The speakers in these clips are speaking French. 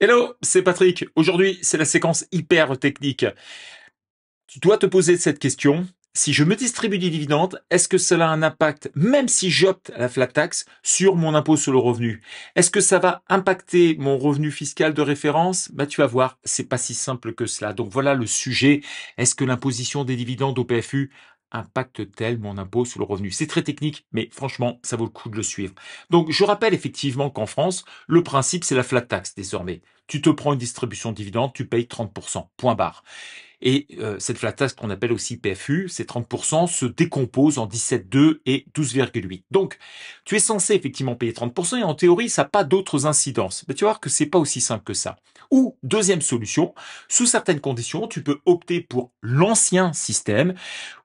Hello, c'est Patrick. Aujourd'hui, c'est la séquence hyper technique. Tu dois te poser cette question. Si je me distribue des dividendes, est-ce que cela a un impact, même si j'opte à la flat tax, sur mon impôt sur le revenu Est-ce que ça va impacter mon revenu fiscal de référence Bah, tu vas voir, c'est pas si simple que cela. Donc voilà le sujet. Est-ce que l'imposition des dividendes au PFU impacte-t-elle mon impôt sur le revenu C'est très technique, mais franchement, ça vaut le coup de le suivre. Donc, je rappelle effectivement qu'en France, le principe, c'est la flat tax désormais. Tu te prends une distribution de dividendes, tu payes 30%, point barre. Et euh, cette flat tax qu'on appelle aussi PFU, ces 30% se décomposent en 17,2 et 12,8. Donc, tu es censé effectivement payer 30% et en théorie, ça n'a pas d'autres incidences. Mais tu vas voir que c'est pas aussi simple que ça. Ou, deuxième solution, sous certaines conditions, tu peux opter pour l'ancien système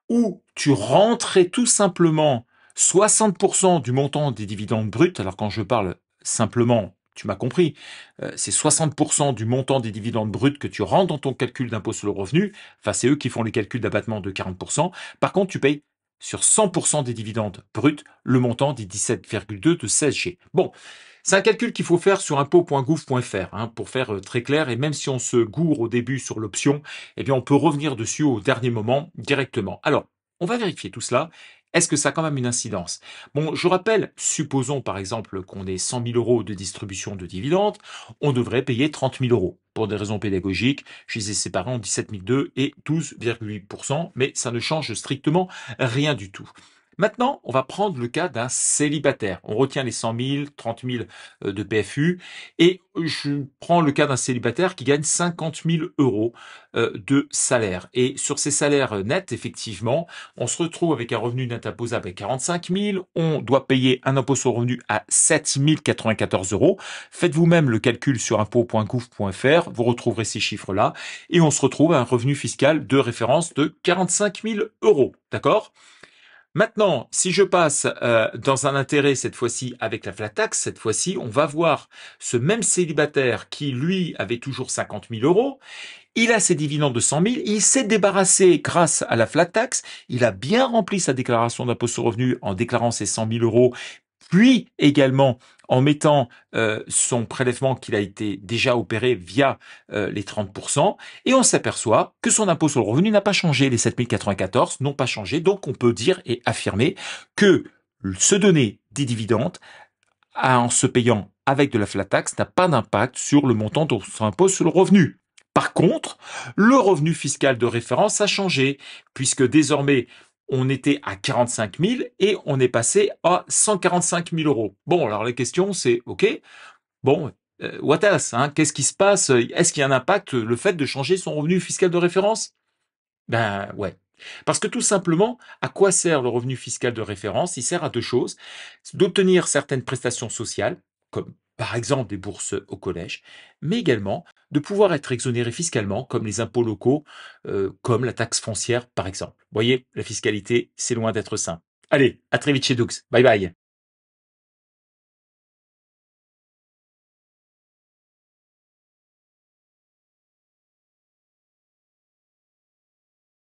où tu rentrais tout simplement 60% du montant des dividendes bruts, alors quand je parle simplement, tu m'as compris, euh, c'est 60% du montant des dividendes bruts que tu rentres dans ton calcul d'impôt sur le revenu, enfin c'est eux qui font les calculs d'abattement de 40%, par contre tu payes sur 100% des dividendes bruts le montant des 17,2 de 16G. Bon, c'est un calcul qu'il faut faire sur impôt.gouv.fr hein, pour faire euh, très clair. Et même si on se gourre au début sur l'option, eh bien on peut revenir dessus au dernier moment directement. Alors, on va vérifier tout cela. Est-ce que ça a quand même une incidence Bon, je rappelle, supposons par exemple qu'on ait 100 000 euros de distribution de dividendes, on devrait payer 30 000 euros. Pour des raisons pédagogiques, je les ai séparés en 17 002 et 12,8%, mais ça ne change strictement rien du tout. Maintenant, on va prendre le cas d'un célibataire. On retient les 100 000, 30 000 de PFU et je prends le cas d'un célibataire qui gagne 50 000 euros euh, de salaire. Et sur ces salaires euh, nets, effectivement, on se retrouve avec un revenu net imposable à 45 000. On doit payer un impôt sur revenu à 7 094 euros. Faites vous-même le calcul sur impots.gouv.fr. Vous retrouverez ces chiffres-là. Et on se retrouve à un revenu fiscal de référence de 45 000 euros. D'accord? Maintenant, si je passe euh, dans un intérêt cette fois-ci avec la flat tax, cette fois-ci, on va voir ce même célibataire qui, lui, avait toujours 50 000 euros. Il a ses dividendes de 100 000, il s'est débarrassé grâce à la flat tax, il a bien rempli sa déclaration d'impôt sur revenu en déclarant ses 100 000 euros, puis également en mettant euh, son prélèvement qu'il a été déjà opéré via euh, les 30%, et on s'aperçoit que son impôt sur le revenu n'a pas changé, les 7094 n'ont pas changé, donc on peut dire et affirmer que se donner des dividendes en se payant avec de la flat tax n'a pas d'impact sur le montant de son impôt sur le revenu. Par contre, le revenu fiscal de référence a changé, puisque désormais on était à 45 000 et on est passé à 145 000 euros. Bon, alors la question c'est, ok, bon, euh, what else hein, Qu'est-ce qui se passe Est-ce qu'il y a un impact le fait de changer son revenu fiscal de référence Ben ouais. Parce que tout simplement, à quoi sert le revenu fiscal de référence Il sert à deux choses. D'obtenir certaines prestations sociales, comme par exemple des bourses au collège, mais également de pouvoir être exonéré fiscalement, comme les impôts locaux, euh, comme la taxe foncière, par exemple. Voyez, la fiscalité, c'est loin d'être simple. Allez, à très vite chez Dux. Bye bye.